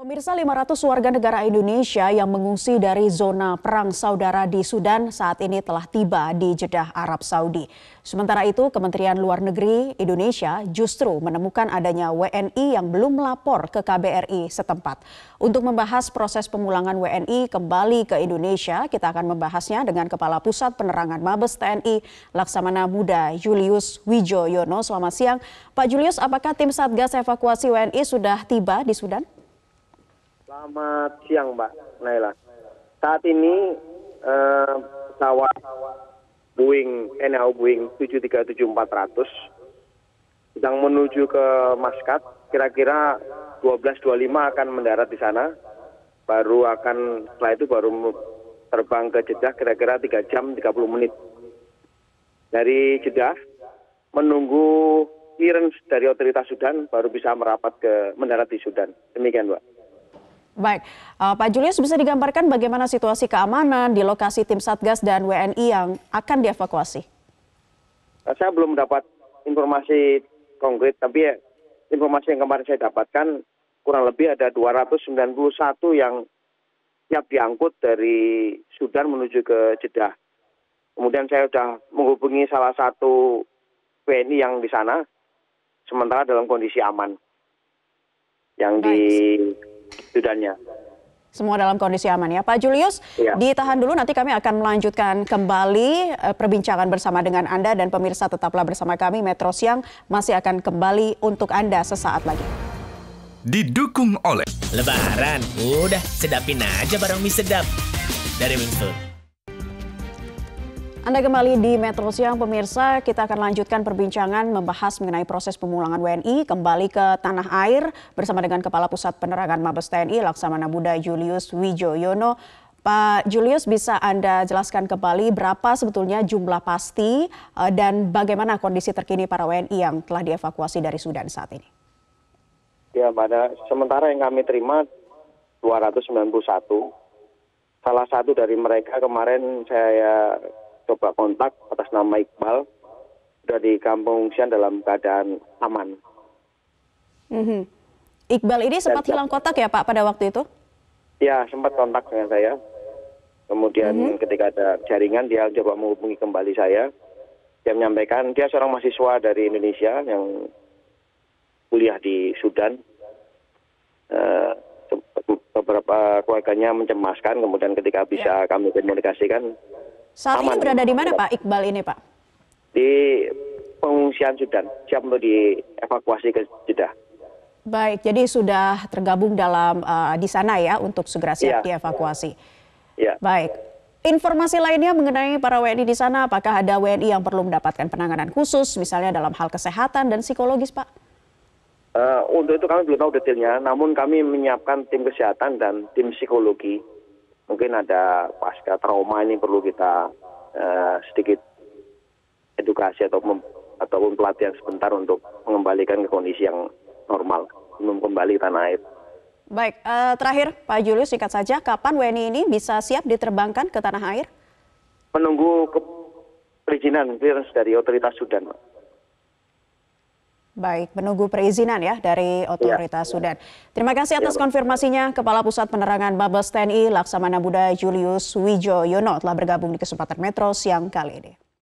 Pemirsa 500 warga negara Indonesia yang mengungsi dari zona perang saudara di Sudan saat ini telah tiba di Jeddah, Arab Saudi. Sementara itu, Kementerian Luar Negeri Indonesia justru menemukan adanya WNI yang belum melapor ke KBRI setempat. Untuk membahas proses pemulangan WNI kembali ke Indonesia, kita akan membahasnya dengan Kepala Pusat Penerangan Mabes TNI Laksamana Muda Julius Wijoyono. Selamat siang, Pak Julius. Apakah tim Satgas Evakuasi WNI sudah tiba di Sudan? Selamat siang Mbak Naila. Saat ini eh, pesawat Boeing NH Boeing 737-400 sedang menuju ke Maskat. Kira-kira 12.25 akan mendarat di sana. Baru akan setelah itu baru terbang ke Jeddah kira-kira 3 jam 30 menit. Dari Jeddah menunggu clearance dari otoritas Sudan baru bisa merapat ke mendarat di Sudan. Demikian, Pak. Baik, uh, Pak Julius bisa digambarkan bagaimana situasi keamanan di lokasi tim Satgas dan WNI yang akan dievakuasi? Eh, saya belum dapat informasi konkret, tapi ya, informasi yang kemarin saya dapatkan kurang lebih ada 291 yang siap diangkut dari Sudan menuju ke Jeddah. Kemudian saya sudah menghubungi salah satu WNI yang di sana, sementara dalam kondisi aman. Yang nice. di Sudannya. Semua dalam kondisi aman ya. Pak Julius, ya. ditahan dulu nanti kami akan melanjutkan kembali eh, perbincangan bersama dengan Anda dan pemirsa tetaplah bersama kami Metro Siang masih akan kembali untuk Anda sesaat lagi. Didukung oleh Lebaran, udah sedapin aja barang mie sedap dari Wingfood. Anda kembali di Metro Siang pemirsa, kita akan lanjutkan perbincangan membahas mengenai proses pemulangan WNI kembali ke tanah air bersama dengan Kepala Pusat Penerangan Mabes TNI Laksamana Muda Julius Wijoyono. Pak Julius bisa Anda jelaskan kembali berapa sebetulnya jumlah pasti eh, dan bagaimana kondisi terkini para WNI yang telah dievakuasi dari Sudan saat ini? Ya, pada sementara yang kami terima 291. Salah satu dari mereka kemarin saya coba kontak atas nama Iqbal sudah di kampung pengungsian dalam keadaan aman. Mm -hmm. Iqbal ini sempat Dan, hilang kontak ya Pak pada waktu itu? Ya sempat kontak dengan saya. Kemudian mm -hmm. ketika ada jaringan dia coba menghubungi kembali saya. Dia menyampaikan dia seorang mahasiswa dari Indonesia yang kuliah di Sudan. Uh, beberapa keluarganya mencemaskan kemudian ketika bisa ya. kami komunikasikan saat aman. ini berada di mana Pak Iqbal ini Pak? Di pengungsian Sudan, siap untuk dievakuasi ke Jeddah. Baik, jadi sudah tergabung dalam uh, di sana ya untuk segera siap ya. dievakuasi. Ya. Baik. Informasi lainnya mengenai para WNI di sana, apakah ada WNI yang perlu mendapatkan penanganan khusus, misalnya dalam hal kesehatan dan psikologis, Pak? Uh, untuk itu kami belum tahu detailnya, namun kami menyiapkan tim kesehatan dan tim psikologi mungkin ada pasca trauma ini perlu kita uh, sedikit edukasi atau mem, ataupun pelatihan sebentar untuk mengembalikan ke kondisi yang normal belum kembali tanah air. Baik, uh, terakhir Pak Julius singkat saja, kapan WNI ini bisa siap diterbangkan ke tanah air? Menunggu perizinan clearance dari otoritas Sudan, Baik, menunggu perizinan ya dari iya. otoritas ya. Sudan. Terima kasih atas iya. konfirmasinya Kepala Pusat Penerangan Mabes TNI Laksamana Buddha Julius Wijoyono telah bergabung di kesempatan Metro siang kali ini.